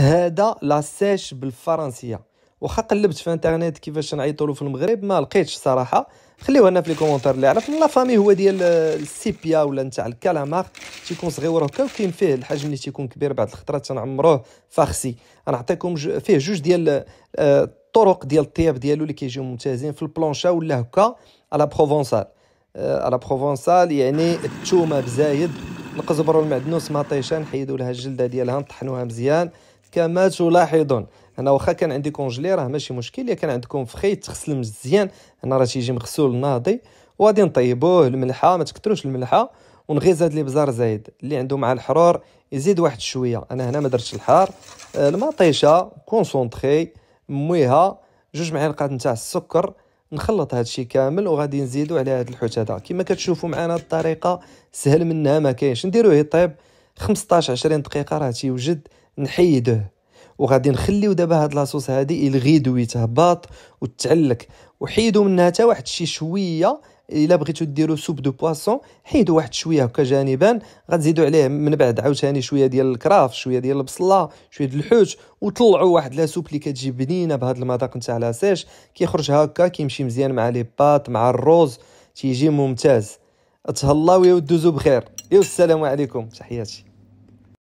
هذا لا سيش بالفرنسيه واخا قلبت في انترنت كيفاش نعيطوا في المغرب ما لقيتش صراحه خليوه لنا في لي كومونتير اللي عرف لا فامي هو ديال السيبيا ولا نتاع الكالامار تيكون صغيور هكا وكاين فيه الحجم اللي تيكون كبير بعد الخطرات تنعمروه فاخسي غنعطيكم فيه جوج ديال الطرق آه، ديال الطياب ديالو اللي كيجيو ممتازين في البلونشا ولا هكا على بروفونسال على بروفونسال يعني التومه بزايد نقزبروا المعدنوس مطيشه نحيدوا لها الجلده ديالها نطحنوها مزيان كما تلاحظون انا واخا كان عندي كونجلي راه ماشي مشكل الا كان عندكم فخي تغسل مزيان انا راه تيجي مغسول ناضي وغادي نطيبوه الملحه ما تكثروش الملحه ونغيز هاد الابزار زايد اللي عنده مع الحرور يزيد واحد شويه انا هنا ما درتش الحار آه، المطيشه كونسونطري مويها جوج معالق نتاع السكر نخلط هادشي كامل وغادي نزيدو على هاد الحوت هذا كما كتشوفوا معنا الطريقه سهل منها ما كاينش نديروه يطيب 15 20 دقيقه راه تيوجد نحيده وغادي نخليو دابا هاد لاصوص هادي الغيدو يتهبط وتعلك وحيدو منها حتى واحد شي شويه الا بغيتو ديرو سوب دو بواسون حيدو واحد شويه هكا جانبا غتزيدو عليه من بعد عاوتاني شويه ديال الكراف شويه ديال البصله شويه ديال الحوت وطلعوا واحد لا سوب اللي كتجي بنينه بهاد المذاق نتاع لاسيش كيخرج هكا كيمشي مزيان مع لي بات مع الروز تيجي ممتاز تهلاو يا ودوزو بخير يا السلام عليكم تحياتي